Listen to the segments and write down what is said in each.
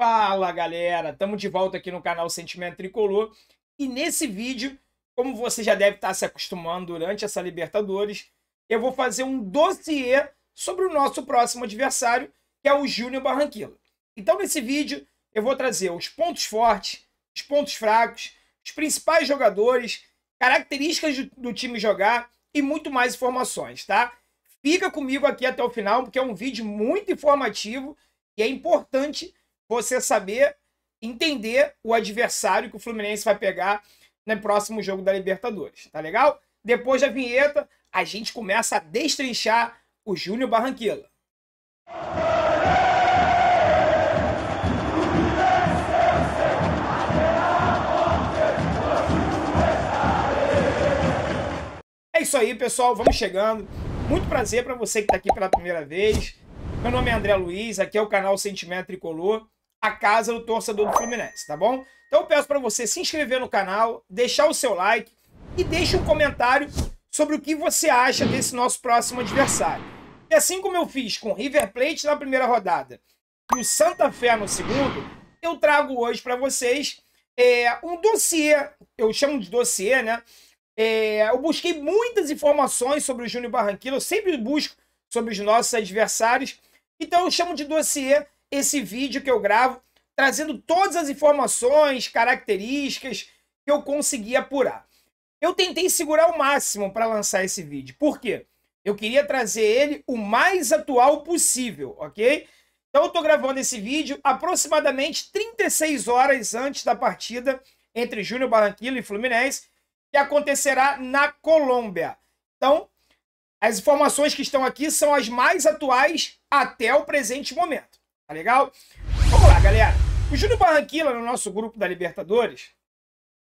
Fala galera, estamos de volta aqui no canal Sentimento Tricolor e nesse vídeo, como você já deve estar tá se acostumando durante essa Libertadores, eu vou fazer um dossiê sobre o nosso próximo adversário, que é o Júnior Barranquilla. Então nesse vídeo eu vou trazer os pontos fortes, os pontos fracos, os principais jogadores, características do time jogar e muito mais informações, tá? Fica comigo aqui até o final, porque é um vídeo muito informativo e é importante você saber entender o adversário que o Fluminense vai pegar no próximo jogo da Libertadores, tá legal? Depois da vinheta, a gente começa a destrinchar o Júnior Barranquilla. É isso aí, pessoal. Vamos chegando. Muito prazer para você que está aqui pela primeira vez. Meu nome é André Luiz, aqui é o canal Sentimento Tricolor a casa do torcedor do Fluminense, tá bom? Então eu peço para você se inscrever no canal, deixar o seu like e deixe um comentário sobre o que você acha desse nosso próximo adversário. E assim como eu fiz com o River Plate na primeira rodada e o Santa Fé no segundo, eu trago hoje para vocês é, um dossiê, eu chamo de dossiê, né? É, eu busquei muitas informações sobre o Júnior Barranquilla, eu sempre busco sobre os nossos adversários, então eu chamo de dossiê esse vídeo que eu gravo, trazendo todas as informações, características que eu consegui apurar. Eu tentei segurar o máximo para lançar esse vídeo. Por quê? Eu queria trazer ele o mais atual possível, ok? Então eu estou gravando esse vídeo aproximadamente 36 horas antes da partida entre Júnior Barranquilla e Fluminense, que acontecerá na Colômbia. Então, as informações que estão aqui são as mais atuais até o presente momento. Tá legal? Vamos lá, galera. O Júnior Barranquilla, no nosso grupo da Libertadores,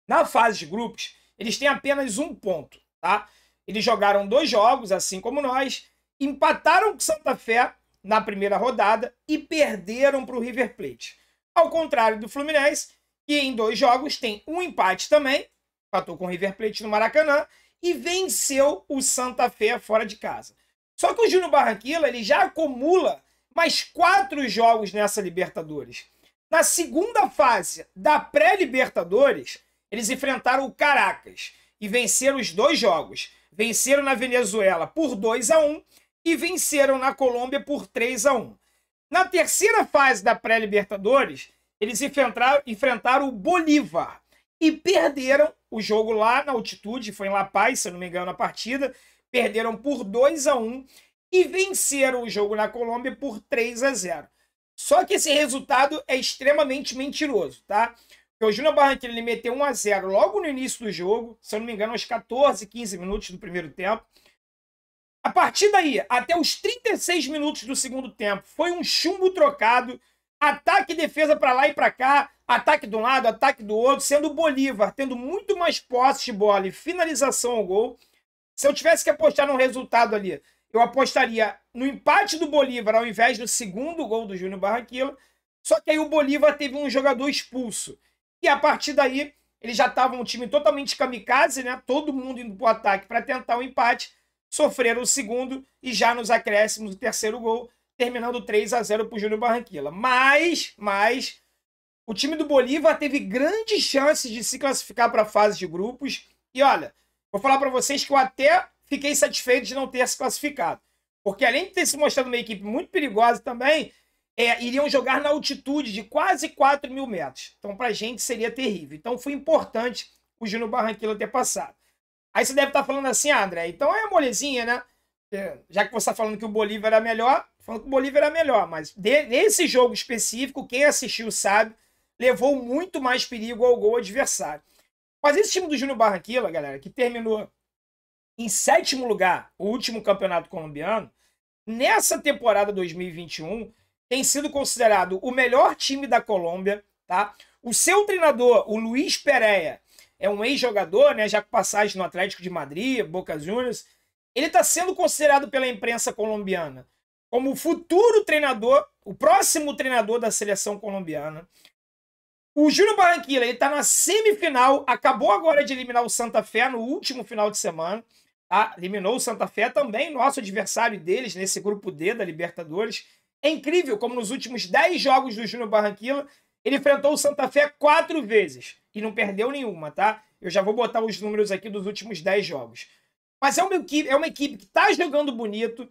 na fase de grupos, eles têm apenas um ponto, tá? Eles jogaram dois jogos, assim como nós, empataram com Santa Fé na primeira rodada e perderam para o River Plate. Ao contrário do Fluminense, que em dois jogos tem um empate também, empatou com o River Plate no Maracanã e venceu o Santa Fé fora de casa. Só que o Júnior Barranquilla ele já acumula mais quatro jogos nessa Libertadores. Na segunda fase da pré-Libertadores, eles enfrentaram o Caracas e venceram os dois jogos. Venceram na Venezuela por 2 a 1 e venceram na Colômbia por 3 a 1. Na terceira fase da pré-Libertadores, eles enfrentaram, o Bolívar e perderam o jogo lá na altitude, foi em La Paz, se não me engano, a partida. Perderam por 2 a 1 e venceram o jogo na Colômbia por 3 a 0. Só que esse resultado é extremamente mentiroso, tá? Porque o Júnior Barranquilla ele meteu 1 a 0 logo no início do jogo, se eu não me engano, aos 14, 15 minutos do primeiro tempo. A partir daí, até os 36 minutos do segundo tempo, foi um chumbo trocado, ataque e defesa para lá e para cá, ataque de um lado, ataque do outro, sendo o Bolívar tendo muito mais posse de bola e finalização ao gol. Se eu tivesse que apostar num resultado ali, eu apostaria no empate do Bolívar ao invés do segundo gol do Júnior Barranquilla. Só que aí o Bolívar teve um jogador expulso. E a partir daí, eles já estavam um time totalmente kamikaze, né? Todo mundo indo para o ataque para tentar o um empate. Sofreram o segundo e já nos acréscimos o terceiro gol, terminando 3 a 0 para o Júnior Barranquilla. Mas, mas, o time do Bolívar teve grandes chances de se classificar para a fase de grupos. E olha, vou falar para vocês que eu até fiquei satisfeito de não ter se classificado. Porque além de ter se mostrado uma equipe muito perigosa também, é, iriam jogar na altitude de quase 4 mil metros. Então, para a gente seria terrível. Então, foi importante o Júnior Barranquilla ter passado. Aí você deve estar tá falando assim, ah, André, então é molezinha, né? É, já que você está falando que o Bolívar era melhor, falando que o Bolívar era melhor, mas de, nesse jogo específico, quem assistiu sabe, levou muito mais perigo ao gol adversário. Mas esse time do Júnior Barranquilla, galera, que terminou em sétimo lugar, o último campeonato colombiano, nessa temporada 2021, tem sido considerado o melhor time da Colômbia, tá? O seu treinador, o Luiz Pereira, é um ex-jogador, né, já com passagem no Atlético de Madrid, Boca Juniors, ele está sendo considerado pela imprensa colombiana como o futuro treinador, o próximo treinador da seleção colombiana. O Júnior Barranquilla, ele está na semifinal, acabou agora de eliminar o Santa Fé no último final de semana eliminou o Santa Fé também, nosso adversário deles nesse grupo D da Libertadores. É incrível como nos últimos 10 jogos do Júnior Barranquilla, ele enfrentou o Santa Fé quatro vezes e não perdeu nenhuma, tá? Eu já vou botar os números aqui dos últimos 10 jogos. Mas é uma equipe, é uma equipe que está jogando bonito,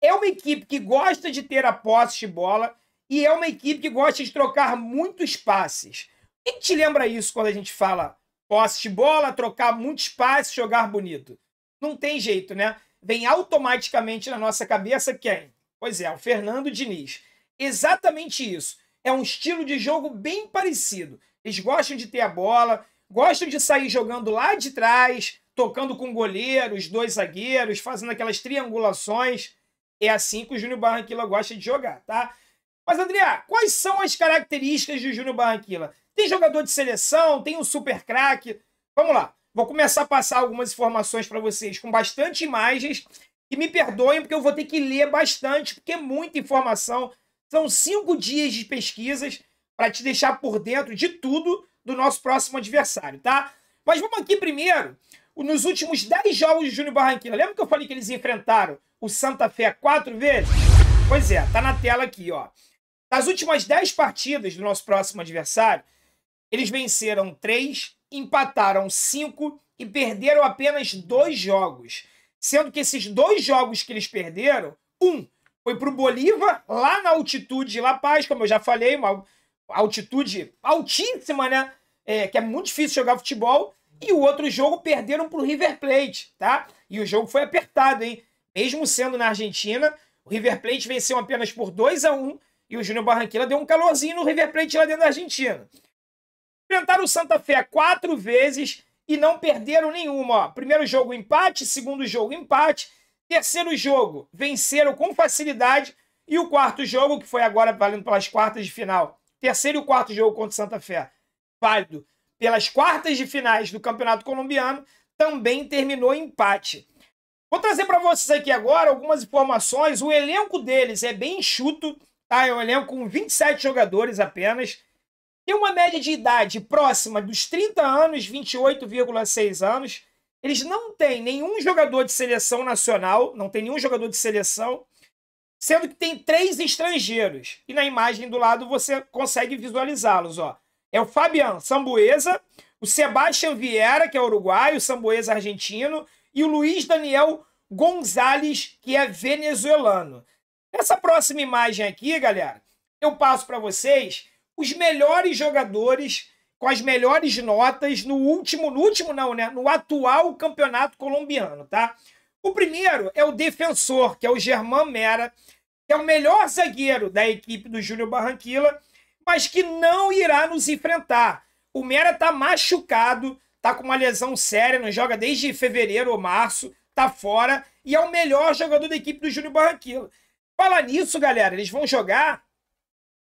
é uma equipe que gosta de ter a posse de bola e é uma equipe que gosta de trocar muitos passes. Quem te lembra isso quando a gente fala posse de bola, trocar muitos passes, jogar bonito? não tem jeito, né? Vem automaticamente na nossa cabeça quem? Pois é, o Fernando Diniz. Exatamente isso. É um estilo de jogo bem parecido. Eles gostam de ter a bola, gostam de sair jogando lá de trás, tocando com goleiros, dois zagueiros, fazendo aquelas triangulações. É assim que o Júnior Barranquilla gosta de jogar, tá? Mas, André, quais são as características do Júnior Barranquilla? Tem jogador de seleção, tem um super craque. Vamos lá. Vou começar a passar algumas informações para vocês com bastante imagens. E me perdoem, porque eu vou ter que ler bastante, porque é muita informação. São cinco dias de pesquisas para te deixar por dentro de tudo do nosso próximo adversário, tá? Mas vamos aqui primeiro, nos últimos 10 jogos de Júnior Barranquilla. Lembra que eu falei que eles enfrentaram o Santa Fé quatro vezes? Pois é, tá na tela aqui, ó. Nas últimas 10 partidas do nosso próximo adversário, eles venceram 3, empataram cinco e perderam apenas dois jogos. Sendo que esses dois jogos que eles perderam, um foi para o Bolívar, lá na altitude de La Paz, como eu já falei, uma altitude altíssima, né? É, que é muito difícil jogar futebol. E o outro jogo perderam para o River Plate, tá? E o jogo foi apertado, hein? Mesmo sendo na Argentina, o River Plate venceu apenas por 2 a 1 e o Júnior Barranquilla deu um calorzinho no River Plate lá dentro da Argentina. Enfrentaram o Santa Fé quatro vezes e não perderam nenhuma. Ó. Primeiro jogo, empate. Segundo jogo, empate. Terceiro jogo, venceram com facilidade. E o quarto jogo, que foi agora valendo pelas quartas de final. Terceiro e quarto jogo contra o Santa Fé, válido pelas quartas de finais do Campeonato Colombiano, também terminou empate. Vou trazer para vocês aqui agora algumas informações. O elenco deles é bem enxuto, tá? É um elenco com 27 jogadores apenas tem uma média de idade próxima dos 30 anos, 28,6 anos. Eles não têm nenhum jogador de seleção nacional, não tem nenhum jogador de seleção, sendo que tem três estrangeiros. E na imagem do lado você consegue visualizá-los, ó. É o Fabian Sambuesa, o Sebastian Vieira, que é uruguaio, o Sambuesa argentino, e o Luiz Daniel Gonzalez, que é venezuelano. Essa próxima imagem aqui, galera, eu passo para vocês os melhores jogadores com as melhores notas no último, no último não, né? No atual campeonato colombiano, tá? O primeiro é o defensor, que é o Germán Mera, que é o melhor zagueiro da equipe do Júnior Barranquilla, mas que não irá nos enfrentar. O Mera tá machucado, tá com uma lesão séria, não joga desde fevereiro ou março, tá fora e é o melhor jogador da equipe do Júnior Barranquilla. Fala nisso, galera, eles vão jogar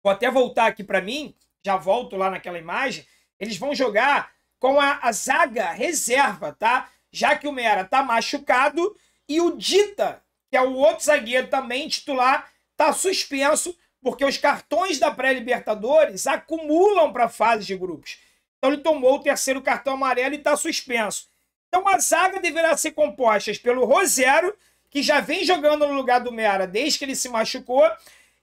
Vou até voltar aqui para mim, já volto lá naquela imagem. Eles vão jogar com a, a zaga reserva, tá? Já que o Mera tá machucado e o Dita, que é o outro zagueiro também titular, tá suspenso porque os cartões da pré-libertadores acumulam para fases de grupos. Então ele tomou o terceiro cartão amarelo e está suspenso. Então a zaga deverá ser composta pelo Rosero, que já vem jogando no lugar do Mera desde que ele se machucou,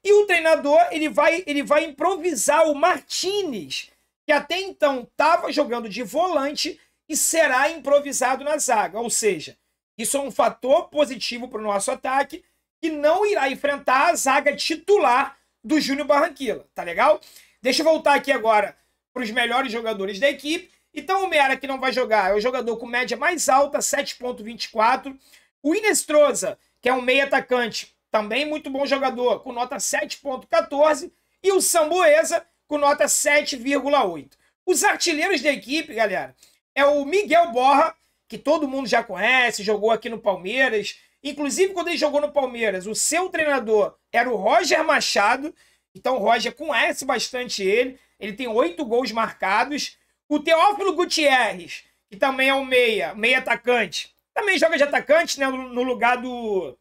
e o treinador, ele vai, ele vai improvisar o Martinez, que até então estava jogando de volante e será improvisado na zaga. Ou seja, isso é um fator positivo para o nosso ataque, que não irá enfrentar a zaga titular do Júnior Barranquilla, tá legal? Deixa eu voltar aqui agora para os melhores jogadores da equipe. Então o Meara que não vai jogar é o jogador com média mais alta, 7.24. O Inestrosa, que é um meio atacante, também muito bom jogador, com nota 7.14, e o Sambuesa com nota 7,8. Os artilheiros da equipe, galera, é o Miguel Borra, que todo mundo já conhece, jogou aqui no Palmeiras. Inclusive, quando ele jogou no Palmeiras, o seu treinador era o Roger Machado. Então, o Roger conhece bastante ele. Ele tem oito gols marcados. O Teófilo Gutierrez, que também é um meia, meia atacante. Também joga de atacante, né? No lugar do,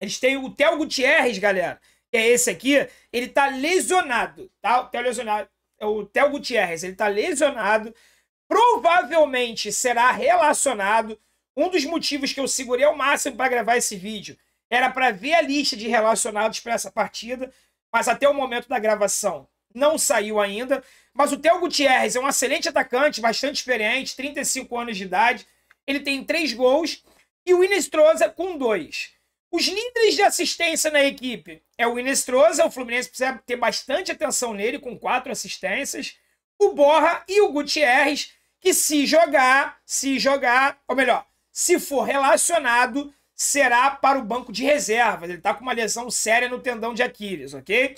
eles têm o Theo Gutierrez, galera, que é esse aqui, ele tá lesionado, tá? O Theo é lesionado, é o Theo Gutierrez, ele tá lesionado, provavelmente será relacionado. Um dos motivos que eu segurei ao máximo para gravar esse vídeo era para ver a lista de relacionados para essa partida, mas até o momento da gravação não saiu ainda. Mas o Theo Gutierrez é um excelente atacante, bastante experiente, 35 anos de idade. Ele tem três gols e o Inestrosa com dois. Os líderes de assistência na equipe é o Inestrosa, o Fluminense precisa ter bastante atenção nele, com quatro assistências. O Borra e o Gutierrez, que se jogar, se jogar, ou melhor, se for relacionado, será para o banco de reservas. Ele está com uma lesão séria no tendão de Aquiles, ok?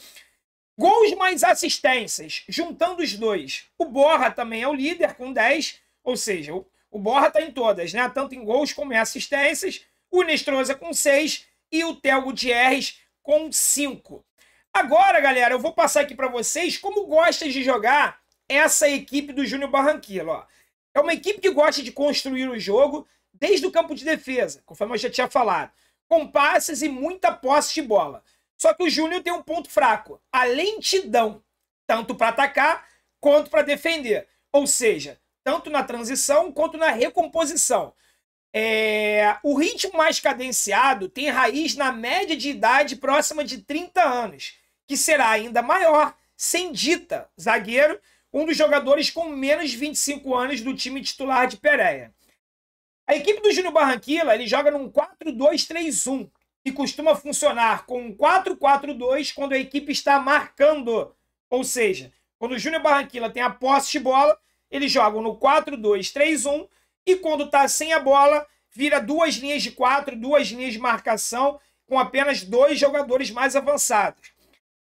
Gols mais assistências, juntando os dois. O Borra também é o líder com 10, ou seja, o Borra está em todas, né? Tanto em gols como em assistências. O Nestroza com 6 e o Theo Gutierrez com 5. Agora, galera, eu vou passar aqui para vocês como gosta de jogar essa equipe do Júnior Barranquilla. É uma equipe que gosta de construir o jogo desde o campo de defesa, conforme eu já tinha falado, com passes e muita posse de bola. Só que o Júnior tem um ponto fraco, a lentidão, tanto para atacar quanto para defender. Ou seja, tanto na transição quanto na recomposição. É, o ritmo mais cadenciado tem raiz na média de idade próxima de 30 anos, que será ainda maior sem Dita, zagueiro, um dos jogadores com menos 25 anos do time titular de Pereira. A equipe do Júnior Barranquilla ele joga num 4-2-3-1, que costuma funcionar com um 4-4-2 quando a equipe está marcando. Ou seja, quando o Júnior Barranquilla tem a posse de bola, ele joga no 4-2-3-1 e quando está sem a bola, vira duas linhas de quatro, duas linhas de marcação, com apenas dois jogadores mais avançados.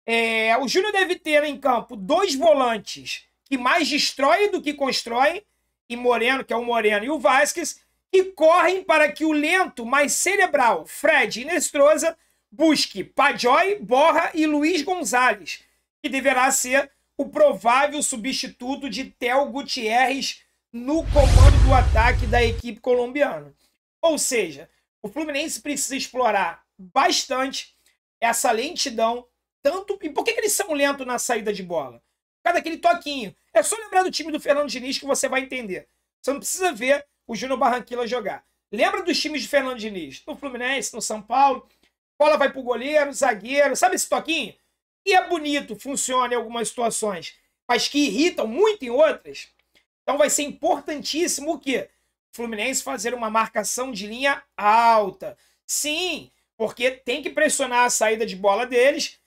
É, o Júnior deve ter em campo dois volantes que mais destroem do que constroem, e Moreno, que é o Moreno, e o Vasquez, que correm para que o lento, mais cerebral Fred Inestrosa busque Pajoy, Borra e Luiz Gonzalez, que deverá ser o provável substituto de Theo Gutierrez no comando do ataque da equipe colombiana. Ou seja, o Fluminense precisa explorar bastante essa lentidão. Tanto... E por que, que eles são lentos na saída de bola? Por causa daquele toquinho. É só lembrar do time do Fernando Diniz que você vai entender. Você não precisa ver o Júnior Barranquilla jogar. Lembra dos times de Fernando Diniz? No Fluminense, no São Paulo. Bola vai pro goleiro, zagueiro. Sabe esse toquinho? E é bonito, funciona em algumas situações. Mas que irritam muito em outras. Então vai ser importantíssimo o quê? O Fluminense fazer uma marcação de linha alta. Sim, porque tem que pressionar a saída de bola deles.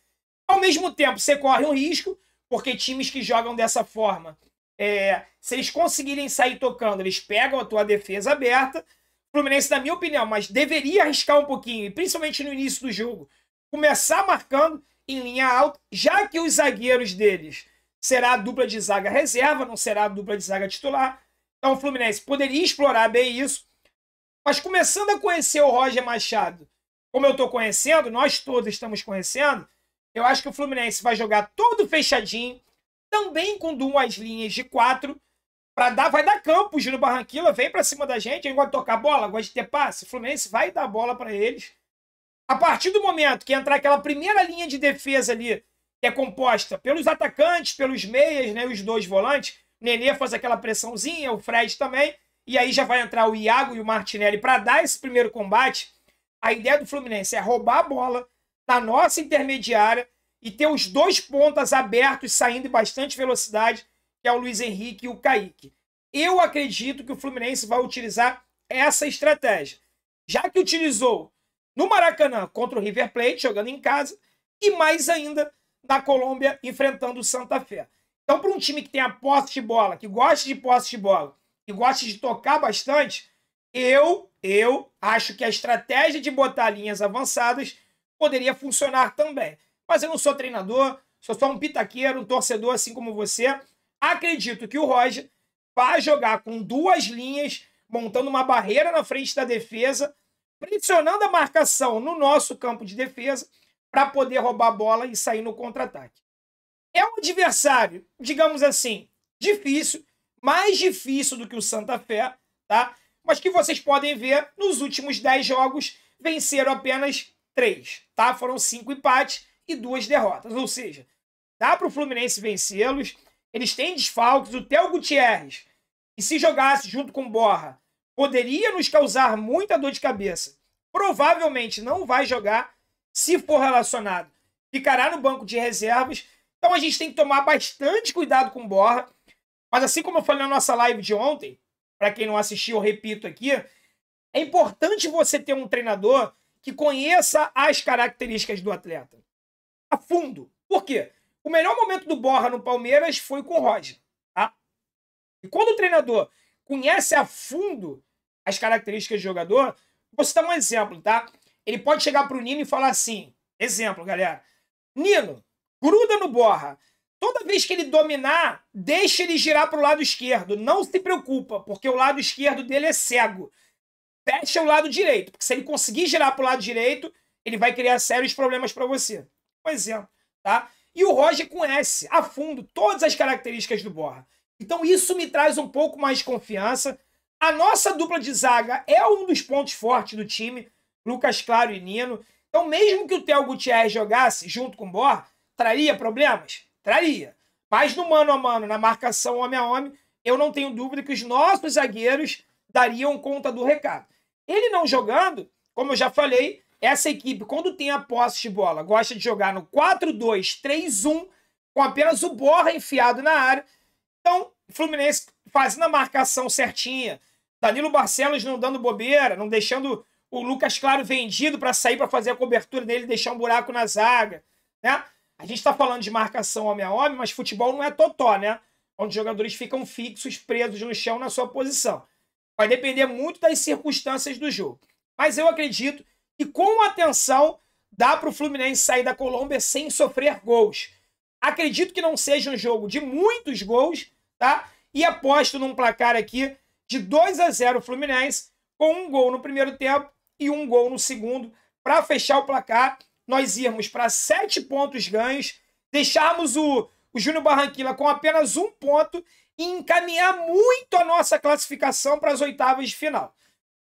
Ao mesmo tempo, você corre um risco, porque times que jogam dessa forma, é, se eles conseguirem sair tocando, eles pegam a tua defesa aberta. O Fluminense, na minha opinião, mas deveria arriscar um pouquinho, e principalmente no início do jogo, começar marcando em linha alta, já que os zagueiros deles será a dupla de zaga reserva, não será a dupla de zaga titular. Então o Fluminense poderia explorar bem isso. Mas começando a conhecer o Roger Machado, como eu estou conhecendo, nós todos estamos conhecendo, eu acho que o Fluminense vai jogar todo fechadinho, também com duas linhas de quatro, para dar, vai dar campo. O Júlio Barranquilla vem para cima da gente, ele gosta de tocar bola, gosta de ter passe. O Fluminense vai dar bola para eles. A partir do momento que entrar aquela primeira linha de defesa ali, que é composta pelos atacantes, pelos meias, né, os dois volantes. Nenê faz aquela pressãozinha, o Fred também. E aí já vai entrar o Iago e o Martinelli para dar esse primeiro combate. A ideia do Fluminense é roubar a bola da nossa intermediária e ter os dois pontas abertos saindo em bastante velocidade, que é o Luiz Henrique e o Kaique. Eu acredito que o Fluminense vai utilizar essa estratégia. Já que utilizou no Maracanã contra o River Plate, jogando em casa, e mais ainda na Colômbia enfrentando o Santa Fé. Então, para um time que tem a posse de bola, que gosta de posse de bola, que gosta de tocar bastante, eu, eu acho que a estratégia de botar linhas avançadas poderia funcionar também. Mas eu não sou treinador, sou só um pitaqueiro, um torcedor assim como você. Acredito que o Roger vai jogar com duas linhas, montando uma barreira na frente da defesa, pressionando a marcação no nosso campo de defesa para poder roubar a bola e sair no contra-ataque. É um adversário, digamos assim, difícil, mais difícil do que o Santa Fé, tá? Mas que vocês podem ver, nos últimos 10 jogos venceram apenas 3, tá? Foram 5 empates e duas derrotas. Ou seja, dá para o Fluminense vencê-los. Eles têm desfalques. O Theo Gutierrez, e se jogasse junto com Borra, poderia nos causar muita dor de cabeça. Provavelmente não vai jogar se for relacionado, ficará no banco de reservas. Então a gente tem que tomar bastante cuidado com o Borra. Mas assim como eu falei na nossa live de ontem, para quem não assistiu, eu repito aqui, é importante você ter um treinador que conheça as características do atleta a fundo. Por quê? O melhor momento do Borra no Palmeiras foi com o Roger. Tá? E quando o treinador conhece a fundo as características do jogador, vou citar um exemplo, tá? Ele pode chegar pro Nino e falar assim: exemplo, galera. Nino, gruda no borra. Toda vez que ele dominar, deixa ele girar pro lado esquerdo. Não se preocupa, porque o lado esquerdo dele é cego. Fecha o lado direito, porque se ele conseguir girar pro lado direito, ele vai criar sérios problemas para você. Por exemplo, tá? E o Roger conhece a fundo todas as características do Borra. Então isso me traz um pouco mais de confiança. A nossa dupla de zaga é um dos pontos fortes do time. Lucas Claro e Nino. Então, mesmo que o Theo Gutierrez jogasse junto com o Bor, traria problemas? Traria. Mas no mano a mano, na marcação homem a homem, eu não tenho dúvida que os nossos zagueiros dariam conta do recado. Ele não jogando, como eu já falei, essa equipe, quando tem a posse de bola, gosta de jogar no 4-2-3-1, com apenas o Borra enfiado na área. Então, Fluminense fazendo a marcação certinha, Danilo Barcelos não dando bobeira, não deixando o Lucas Claro vendido para sair para fazer a cobertura dele e deixar um buraco na zaga, né? A gente está falando de marcação homem a homem, mas futebol não é totó, né? Onde os jogadores ficam fixos, presos no chão na sua posição. Vai depender muito das circunstâncias do jogo. Mas eu acredito que com atenção dá para o Fluminense sair da Colômbia sem sofrer gols. Acredito que não seja um jogo de muitos gols, tá? E aposto num placar aqui de 2 a 0 Fluminense, com um gol no primeiro tempo e um gol no segundo para fechar o placar, nós irmos para sete pontos ganhos, deixarmos o, o Júnior Barranquilla com apenas um ponto e encaminhar muito a nossa classificação para as oitavas de final.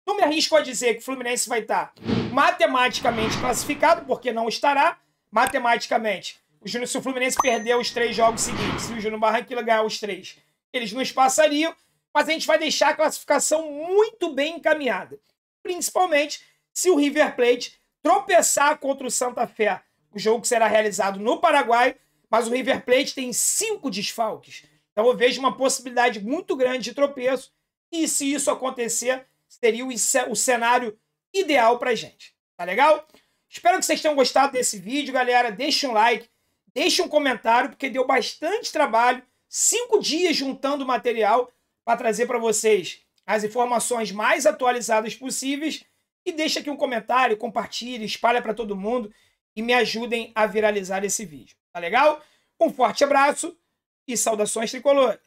Não me arrisco a dizer que o Fluminense vai estar tá matematicamente classificado, porque não estará matematicamente. O Júnior, se o Fluminense perder os três jogos seguintes, se o Júnior Barranquilla ganhar os três, eles nos passariam, mas a gente vai deixar a classificação muito bem encaminhada principalmente se o River Plate tropeçar contra o Santa Fé. O jogo que será realizado no Paraguai, mas o River Plate tem cinco desfalques. Então eu vejo uma possibilidade muito grande de tropeço. E se isso acontecer, seria o cenário ideal pra gente. Tá legal? Espero que vocês tenham gostado desse vídeo, galera. Deixe um like, deixe um comentário, porque deu bastante trabalho. Cinco dias juntando material para trazer para vocês as informações mais atualizadas possíveis e deixa aqui um comentário, compartilhe, espalha para todo mundo e me ajudem a viralizar esse vídeo. Tá legal? Um forte abraço e saudações tricolores!